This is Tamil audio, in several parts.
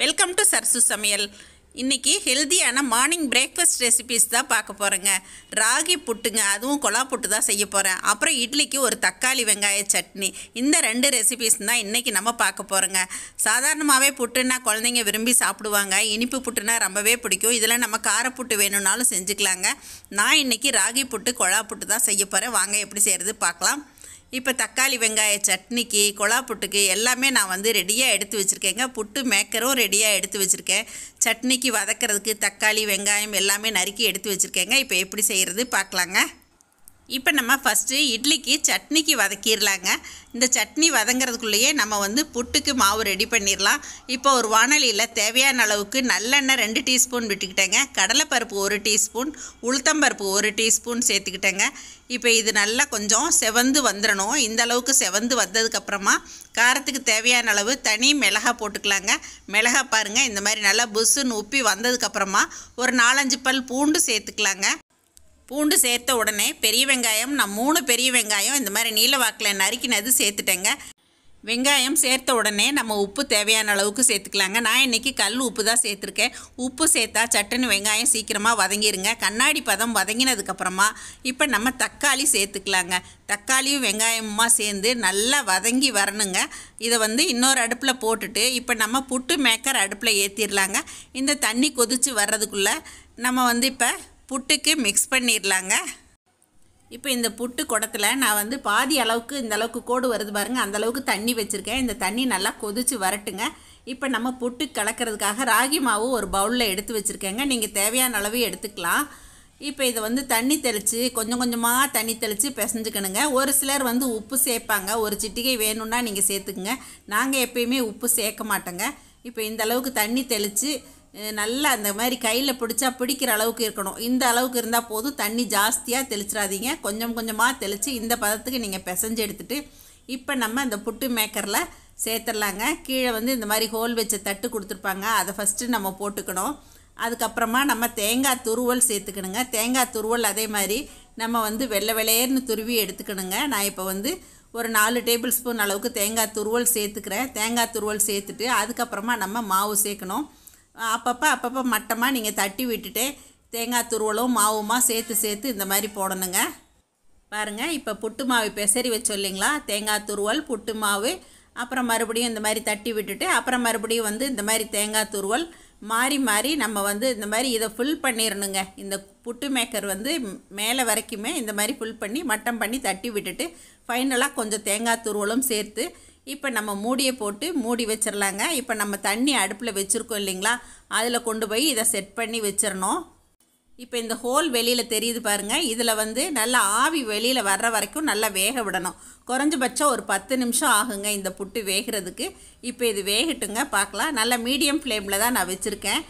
வெல்கம் டு சரசு சமையல் இன்றைக்கி ஹெல்த்தியான மார்னிங் பிரேக்ஃபாஸ்ட் ரெசிபிஸ் தான் பார்க்க போகிறேங்க ராகி புட்டுங்க அதுவும் கொலா புட்டு தான் செய்ய போகிறேன் அப்புறம் இட்லிக்கு ஒரு தக்காளி வெங்காய சட்னி இந்த ரெண்டு ரெசிபிஸ் தான் இன்றைக்கி நம்ம பார்க்க போகிறோங்க சாதாரணமாகவே புட்டுன்னா குழந்தைங்க விரும்பி சாப்பிடுவாங்க இனிப்பு புட்டுனா ரொம்பவே பிடிக்கும் இதில் நம்ம காரப்புட்டு வேணும்னாலும் செஞ்சுக்கலாங்க நான் இன்றைக்கி ராகி புட்டு கொலா புட்டு தான் செய்ய போகிறேன் வாங்க எப்படி செய்கிறது பார்க்கலாம் இப்போ தக்காளி வெங்காய சட்னிக்கு கொலா புட்டுக்கு எல்லாமே நான் வந்து ரெடியாக எடுத்து வச்சுருக்கேங்க புட்டு மேக்கரும் ரெடியாக எடுத்து வச்சுருக்கேன் சட்னிக்கு வதக்கிறதுக்கு தக்காளி வெங்காயம் எல்லாமே நறுக்கி எடுத்து வச்சுருக்கேங்க இப்போ எப்படி செய்கிறது பார்க்கலாங்க இப்போ நம்ம ஃபஸ்ட்டு இட்லிக்கு சட்னிக்கு வதக்கிடலாங்க இந்த சட்னி வதங்கிறதுக்குள்ளேயே நம்ம வந்து புட்டுக்கு மாவு ரெடி பண்ணிடலாம் இப்போ ஒரு வானலியில் தேவையான அளவுக்கு நல்லெண்ணெய் ரெண்டு டீஸ்பூன் விட்டுக்கிட்டேங்க கடலைப்பருப்பு ஒரு டீஸ்பூன் உளுத்தம்பருப்பு ஒரு டீஸ்பூன் சேர்த்துக்கிட்டேங்க இப்போ இது நல்லா கொஞ்சம் செவந்து வந்துடணும் இந்த அளவுக்கு செவந்து வந்ததுக்கப்புறமா காரத்துக்கு தேவையான அளவு தனி மிளகா போட்டுக்கலாங்க மிளகா பாருங்கள் இந்த மாதிரி நல்லா புஸ்ஸுன்னு உப்பி வந்ததுக்கப்புறமா ஒரு நாலஞ்சு பல் பூண்டு சேர்த்துக்கலாங்க பூண்டு சேர்த்த உடனே பெரிய வெங்காயம் நான் மூணு பெரிய வெங்காயம் இந்த மாதிரி நீல வாக்கில் நறுக்கினது சேர்த்துட்டேங்க வெங்காயம் சேர்த்த உடனே நம்ம உப்பு தேவையான அளவுக்கு சேர்த்துக்கலாங்க நான் இன்றைக்கி கல் உப்பு தான் சேர்த்துருக்கேன் உப்பு சேர்த்தா சட்டுன்னு வெங்காயம் சீக்கிரமாக வதங்கிடுங்க கண்ணாடி பதம் வதங்கினதுக்கப்புறமா இப்போ நம்ம தக்காளி சேர்த்துக்கலாங்க தக்காளியும் வெங்காயமுமா சேர்ந்து நல்லா வதங்கி வரணுங்க இதை வந்து இன்னொரு அடுப்பில் போட்டுட்டு இப்போ நம்ம புட்டு மேக்கர் அடுப்பில் ஏற்றிடலாங்க இந்த தண்ணி கொதித்து வர்றதுக்குள்ளே நம்ம வந்து இப்போ புட்டுக்கு மிக்ஸ் பண்ணிடலாங்க இப்போ இந்த புட்டு குடத்தில் நான் வந்து பாதி அளவுக்கு இந்த அளவுக்கு கோடு வருது பாருங்கள் அந்த அளவுக்கு தண்ணி வச்சுருக்கேன் இந்த தண்ணி நல்லா கொதித்து வரட்டுங்க இப்போ நம்ம புட்டு கலக்கிறதுக்காக ராகி மாவு ஒரு பவுலில் எடுத்து வச்சுருக்கேங்க நீங்கள் தேவையான அளவு எடுத்துக்கலாம் இப்போ இதை வந்து தண்ணி தெளித்து கொஞ்சம் கொஞ்சமாக தண்ணி தெளித்து பிசைஞ்சுக்கணுங்க ஒரு சிலர் வந்து உப்பு சேர்ப்பாங்க ஒரு சிட்டிகை வேணும்னா நீங்கள் சேர்த்துக்குங்க நாங்கள் எப்பயுமே உப்பு சேர்க்க மாட்டோங்க இப்போ இந்த அளவுக்கு தண்ணி தெளித்து நல்லா அந்த மாதிரி கையில் பிடிச்சா பிடிக்கிற அளவுக்கு இருக்கணும் இந்த அளவுக்கு இருந்தால் போதும் தண்ணி ஜாஸ்தியாக தெளிச்சிடாதீங்க கொஞ்சம் கொஞ்சமாக தெளித்து இந்த பதத்துக்கு நீங்கள் பிசைஞ்சு எடுத்துகிட்டு இப்போ நம்ம அந்த புட்டு மேக்கரில் சேர்த்துடலாங்க கீழே வந்து இந்த மாதிரி ஹோல் வச்ச தட்டு கொடுத்துருப்பாங்க அதை ஃபஸ்ட்டு நம்ம போட்டுக்கணும் அதுக்கப்புறமா நம்ம தேங்காய் துருவல் சேர்த்துக்கணுங்க தேங்காய் துருவல் அதே மாதிரி நம்ம வந்து வெள்ளை வெளையர்னு துருவி எடுத்துக்கணுங்க நான் இப்போ வந்து ஒரு நாலு டேபிள் ஸ்பூன் அளவுக்கு தேங்காய் துருவல் சேர்த்துக்கிறேன் தேங்காய் துருவல் சேர்த்துட்டு அதுக்கப்புறமா நம்ம மாவு சேர்க்கணும் அப்பப்போ அப்பப்போ மட்டமாக நீங்கள் தட்டி விட்டுட்டு தேங்காய் துருவலும் மாவுமாக சேர்த்து சேர்த்து இந்த மாதிரி போடணுங்க பாருங்கள் இப்போ புட்டு மாவு பெசரி வச்சு இல்லைங்களா தேங்காய் துருவல் புட்டு மாவு அப்புறம் மறுபடியும் இந்த மாதிரி தட்டி விட்டுட்டு அப்புறம் மறுபடியும் வந்து இந்த மாதிரி தேங்காய் துருவல் மாறி மாறி நம்ம வந்து இந்த மாதிரி இதை ஃபுல் பண்ணிடணுங்க இந்த புட்டு மேக்கர் வந்து மேலே வரைக்குமே இந்த மாதிரி ஃபுல் பண்ணி மட்டம் பண்ணி தட்டி விட்டுட்டு ஃபைனலாக கொஞ்சம் தேங்காய் துருவலும் சேர்த்து இப்போ நம்ம மூடியை போட்டு மூடி வச்சிடலாங்க இப்போ நம்ம தண்ணி அடுப்பில் வச்சுருக்கோம் இல்லைங்களா அதில் கொண்டு போய் இதை செட் பண்ணி வச்சிடணும் இப்போ இந்த ஹோல் வெளியில் தெரியுது பாருங்கள் இதில் வந்து நல்லா ஆவி வெளியில் வர்ற வரைக்கும் நல்லா வேக விடணும் குறைஞ்சபட்சம் ஒரு பத்து நிமிஷம் ஆகுங்க இந்த புட்டு வேகிறதுக்கு இப்போ இது வேகட்டுங்க பார்க்கலாம் நல்லா மீடியம் ஃப்ளேமில் தான் நான் வச்சுருக்கேன்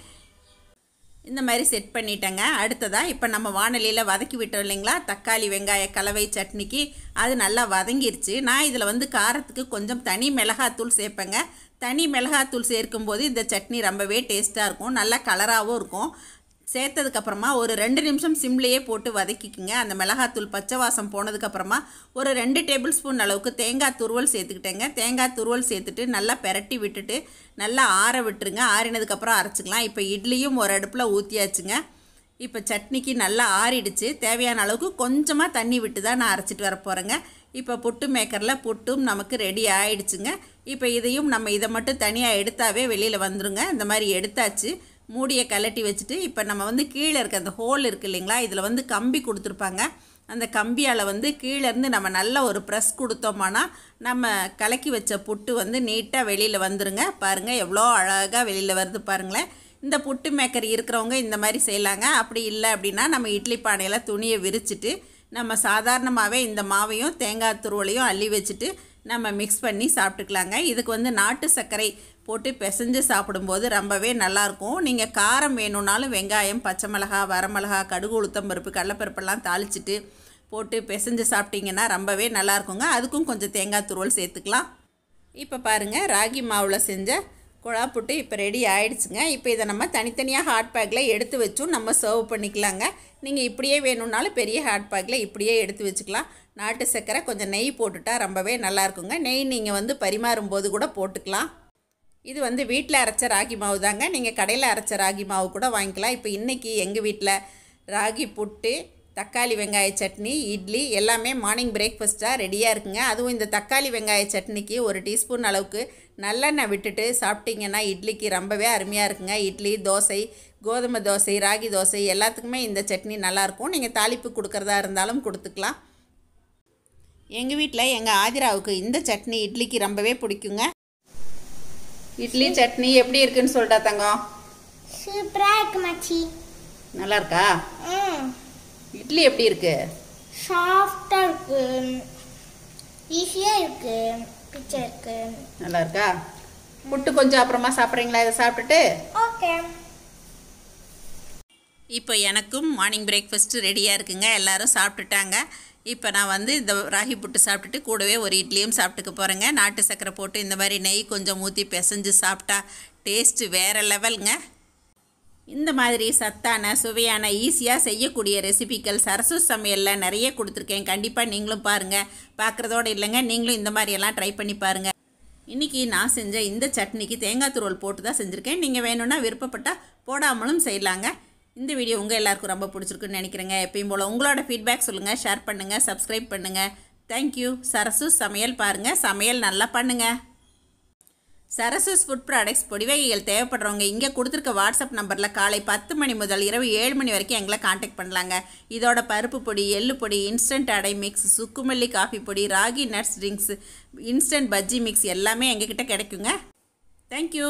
இந்த மாதிரி செட் பண்ணிட்டேங்க அடுத்ததாக இப்போ நம்ம வானலியில் வதக்கி விட்டோம் இல்லைங்களா தக்காளி வெங்காய கலவை சட்னிக்கு அது நல்லா வதங்கிருச்சு நான் இதில் வந்து காரத்துக்கு கொஞ்சம் தனி மிளகாத்தூள் சேர்ப்பேங்க தனி மிளகாத்தூள் சேர்க்கும்போது இந்த சட்னி ரொம்பவே டேஸ்ட்டாக இருக்கும் நல்லா கலராகவும் இருக்கும் சேர்த்ததுக்கப்புறமா ஒரு ரெண்டு நிமிஷம் சிம்லேயே போட்டு வதக்கிக்கிங்க அந்த மிளகாத்தூள் பச்சை வாசம் போனதுக்கப்புறமா ஒரு ரெண்டு டேபிள் ஸ்பூன் அளவுக்கு தேங்காய் துருவல் சேர்த்துக்கிட்டேங்க தேங்காய் துருவல் சேர்த்துட்டு நல்லா பெரட்டி விட்டுட்டு நல்லா ஆற விட்டுருங்க ஆறினதுக்கப்புறம் அரைச்சிக்கலாம் இப்போ இட்லியும் ஒரு அடுப்பில் ஊற்றியாச்சுங்க இப்போ சட்னிக்கு நல்லா ஆறிடுச்சு தேவையான அளவுக்கு கொஞ்சமாக தண்ணி விட்டு தான் நான் அரைச்சிட்டு வர போகிறேங்க இப்போ புட்டு மேக்கரில் புட்டும் நமக்கு ரெடி ஆயிடுச்சுங்க இப்போ இதையும் நம்ம இதை மட்டும் தனியாக எடுத்தாவே வெளியில் வந்துருங்க இந்த மாதிரி எடுத்தாச்சு மூடியை கலட்டி வச்சுட்டு இப்போ நம்ம வந்து கீழே இருக்க அந்த ஹோல் இருக்குது இல்லைங்களா இதில் வந்து கம்பி கொடுத்துருப்பாங்க அந்த கம்பியால் வந்து கீழேருந்து நம்ம நல்ல ஒரு ப்ரெஸ் கொடுத்தோம்னா நம்ம கலக்கி வச்ச புட்டு வந்து நீட்டாக வெளியில் வந்துருங்க பாருங்கள் எவ்வளோ அழகாக வெளியில் வருது பாருங்களேன் இந்த புட்டு மேக்கர் இருக்கிறவங்க இந்த மாதிரி செய்யலாங்க அப்படி இல்லை அப்படின்னா நம்ம இட்லி பானையில் துணியை விரிச்சிட்டு நம்ம சாதாரணமாகவே இந்த மாவையும் தேங்காய் துருவலையும் அள்ளி வச்சுட்டு நம்ம மிக்ஸ் பண்ணி சாப்பிட்டுக்கலாங்க இதுக்கு வந்து நாட்டு சர்க்கரை போட்டு பிசைஞ்சு சாப்பிடும்போது ரொம்பவே நல்லாயிருக்கும் நீங்கள் காரம் வேணும்னாலும் வெங்காயம் பச்சை மிளகா வரமிளகா கடுகு உளுத்தம் பருப்பு கடலப்பருப்பெல்லாம் தாளிச்சிட்டு போட்டு பிசைஞ்சு சாப்பிட்டிங்கன்னா ரொம்பவே நல்லாயிருக்குங்க அதுக்கும் கொஞ்சம் தேங்காய் துருவல் சேர்த்துக்கலாம் இப்போ பாருங்கள் ராகி மாவில் செஞ்ச குழா புட்டு இப்போ ரெடி ஆகிடுச்சுங்க இப்போ இதை நம்ம தனித்தனியாக ஹாட் பேக்கில் எடுத்து வச்சும் நம்ம சர்வ் பண்ணிக்கலாங்க நீங்கள் இப்படியே வேணும்னாலும் பெரிய ஹாட் பேக்கில் இப்படியே எடுத்து வச்சுக்கலாம் நாட்டு சர்க்கரை கொஞ்சம் நெய் போட்டுட்டா ரொம்பவே நல்லாயிருக்குங்க நெய் நீங்கள் வந்து பரிமாறும்போது கூட போட்டுக்கலாம் இது வந்து வீட்டில் அரைச்ச ராகி மாவு தாங்க நீங்கள் கடையில் அரைச்ச ராகி மாவு கூட வாங்கிக்கலாம் இப்போ இன்றைக்கி எங்கள் வீட்டில் ராகி புட்டு தக்காளி வெங்காய சட்னி இட்லி எல்லாமே மார்னிங் பிரேக்ஃபாஸ்ட்டாக ரெடியாக இருக்குங்க அதுவும் இந்த தக்காளி வெங்காய சட்னிக்கு ஒரு டீஸ்பூன் அளவுக்கு நல்லெண்ணெய் விட்டுட்டு சாப்பிட்டிங்கன்னா இட்லிக்கு ரொம்பவே அருமையாக இருக்குங்க இட்லி தோசை கோதுமை தோசை ராகி தோசை எல்லாத்துக்குமே இந்த சட்னி நல்லாயிருக்கும் நீங்கள் தாளிப்பு கொடுக்குறதா இருந்தாலும் கொடுத்துக்கலாம் எங்கள் வீட்டில் எங்கள் ஆதிராவுக்கு இந்த சட்னி இட்லிக்கு ரொம்பவே பிடிக்குங்க இட்லி சட்னி எப்படி இருக்குன்னு சொல்லிட்டா தங்கம் சூப்பராக இருக்கு மச்சி நல்லா இருக்கா இட்லி எப்படி இருக்கு சாஃப்டா இருக்கு ஈஸியா இருக்கு பிச்சா இருக்கு நல்லா இருக்கா புட்டு கொஞ்சம் அப்புறமா சாப்பிட்றீங்களா இதை சாப்பிட்டுட்டு ஓகே இப்போ எனக்கும் மார்னிங் பிரேக்ஃபாஸ்ட்டு ரெடியாக இருக்குங்க எல்லோரும் சாப்பிட்டுட்டாங்க இப்போ நான் வந்து இந்த ராகி புட்டு சாப்பிட்டுட்டு கூடவே ஒரு இட்லியும் சாப்பிட்டுக்க போகிறேங்க நாட்டு சக்கரை போட்டு இந்த மாதிரி நெய் கொஞ்சம் ஊற்றி பிசைஞ்சு சாப்பிட்டா டேஸ்ட்டு வேறு லெவலுங்க இந்த மாதிரி சத்தான சுவையான ஈஸியாக செய்யக்கூடிய ரெசிபிக்கள் சரசு சமையலில் நிறைய கொடுத்துருக்கேன் கண்டிப்பாக நீங்களும் பாருங்கள் பார்க்குறதோடு இல்லைங்க நீங்களும் இந்த மாதிரியெல்லாம் ட்ரை பண்ணி பாருங்கள் இன்றைக்கி நான் செஞ்ச இந்த சட்னிக்கு தேங்காய் துருவல் போட்டு தான் செஞ்சுருக்கேன் நீங்கள் வேணும்னா விருப்பப்பட்டால் போடாமலும் செய்யலாங்க இந்த வீடியோ உங்கள் எல்லாருக்கும் ரொம்ப பிடிச்சிருக்குன்னு நினைக்கிறேங்க எப்பயும் போல் உங்களோட ஃபீட்பேக் சொல்லுங்கள் ஷேர் பண்ணுங்கள் சப்ஸ்கிரைப் பண்ணுங்கள் தேங்க்யூ சரசு சமையல் பாருங்கள் சமையல் நல்லா பண்ணுங்கள் சரசஸ் ஃபுட் ப்ராடக்ட்ஸ் பொடிவகைகள் தேவைப்படுறவங்க இங்கே கொடுத்துருக்க வாட்ஸ்அப் நம்பரில் காலை பத்து மணி முதல் இரவு ஏழு மணி வரைக்கும் எங்களை காண்டாக்ட் பண்ணலாங்க இதோட பருப்பு பொடி எள்ளு பொடி இன்ஸ்டன்ட் அடை மிக்ஸ் சுக்குமல்லி காஃபி பொடி ragi nuts drinks instant bajji mix எல்லாமே எங்ககிட்ட கிடைக்குங்க தேங்க்யூ